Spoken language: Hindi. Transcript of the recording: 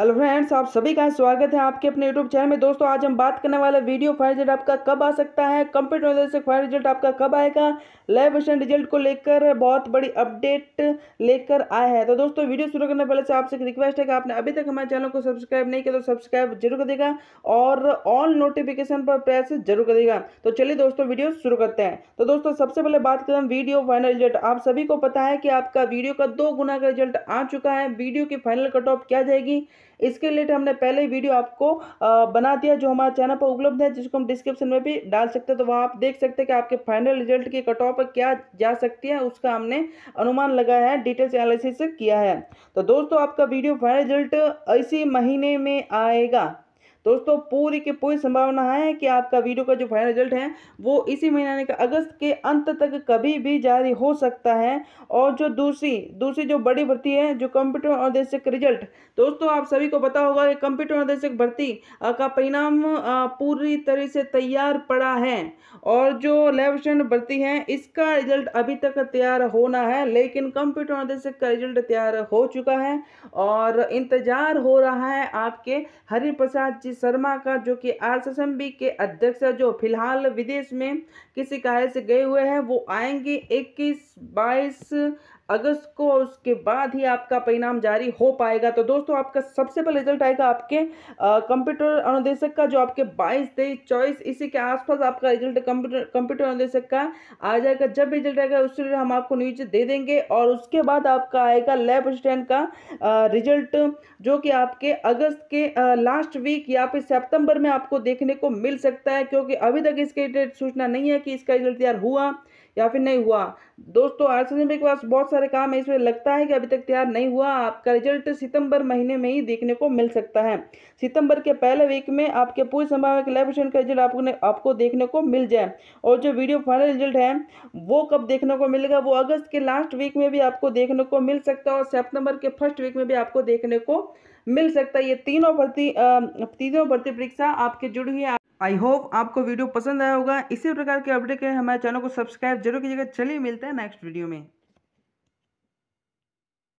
हेलो फ्रेंड्स आप सभी का स्वागत है आपके अपने यूट्यूब चैनल में दोस्तों आज हम बात करने वाले वीडियो फायर रिजल्ट आपका कब आ सकता है कंप्यूटर से फायर रिजल्ट आपका कब आएगा लाइव क्वेश्चन रिजल्ट को लेकर बहुत बड़ी अपडेट लेकर आया है तो दोस्तों वीडियो शुरू करने पहले से आपसे एक रिक्वेस्ट है कि आपने अभी तक हमारे चैनल को सब्सक्राइब नहीं किया तो सब्सक्राइब जरूर कर देगा और ऑल नोटिफिकेशन पर प्रेस जरूर कर देगा तो चलिए दोस्तों वीडियो शुरू करते हैं तो दोस्तों सबसे पहले बात करें वीडियो फाइनल रिजल्ट आप सभी को पता है कि आपका वीडियो का दो गुना का रिजल्ट आ चुका है वीडियो की फाइनल कट ऑफ क्या जाएगी इसके रिलेटेड हमने पहले वीडियो आपको बना दिया जो हमारे चैनल पर उपलब्ध है जिसको हम डिस्क्रिप्शन में भी डाल सकते हैं तो वहाँ आप देख सकते हैं कि आपके फाइनल रिजल्ट की कट ऑफ क्या जा सकती है उसका हमने अनुमान लगाया है डिटेल्स एनालिसिस किया है तो दोस्तों आपका वीडियो फाइनल रिजल्ट इसी महीने में आएगा दोस्तों पूरी की पूरी संभावना है कि आपका वीडियो का जो फाइनल रिजल्ट है वो इसी महीने का अगस्त के अंत तक कभी भी जारी हो सकता है और जो दूसरी दूसरी जो बड़ी भर्ती है जो कंप्यूटर निर्देशक रिजल्ट दोस्तों आप सभी को पता होगा कि कंप्यूटर निर्देशक भर्ती का परिणाम पूरी तरह से तैयार पड़ा है और जो लेब स्टैंड भर्ती है इसका रिजल्ट अभी तक तैयार होना है लेकिन कंप्यूटर निर्देशक का रिजल्ट तैयार हो चुका है और इंतजार हो रहा है आपके हरिप्रसाद जी देवेशी शर्मा का जो कि आरएसएसएमबी के अध्यक्ष जो फिलहाल विदेश में किसी कार्य से गए हुए हैं वो आएंगे 21 22 अगस्त को उसके बाद ही आपका परिणाम जारी हो पाएगा तो दोस्तों आपका सबसे पहले रिजल्ट आएगा आपके कंप्यूटर अनुदेशक का जो आपके बाईस तेईस चौबीस इसी के आसपास आपका रिजल्ट कंप्यूटर कंप्यूटर अनुदेशक का आ जाएगा जब रिजल्ट आएगा उससे हम आपको न्यूज दे देंगे और उसके बाद आपका आएगा लैब असिस्टेंट का रिजल्ट जो कि आपके अगस्त के लास्ट वीक या फिर सितंबर में आपको देखने को मिल सकता है क्योंकि अभी तक इसके सूचना नहीं है कि इसका रिजल्ट तैयार हुआ या फिर नहीं हुआ दोस्तों सी के पास बहुत सारे काम है इसमें लगता है कि अभी तक तैयार नहीं हुआ आपका रिजल्ट सितंबर महीने में ही देखने को मिल सकता है सितंबर के पहले वीक में आपके पूरी संभावना कोलेब्रेशन का रिजल्ट आपको आपको देखने को मिल जाए और जो वीडियो फाइनल रिजल्ट है वो कब देखने को मिलेगा वो अगस्त के लास्ट वीक में भी आपको देखने को मिल सकता है और सेप्टेम्बर के फर्स्ट वीक में भी आपको देखने को मिल सकता है ये तीनों भर्ती तीनों भर्ती परीक्षा आपके जुड़ी हुई है आई होप आपको वीडियो पसंद आया होगा इसी प्रकार के अपडेट के लिए हमारे चैनल को सब्सक्राइब जरूर कीजिएगा चलिए मिलते हैं नेक्स्ट वीडियो में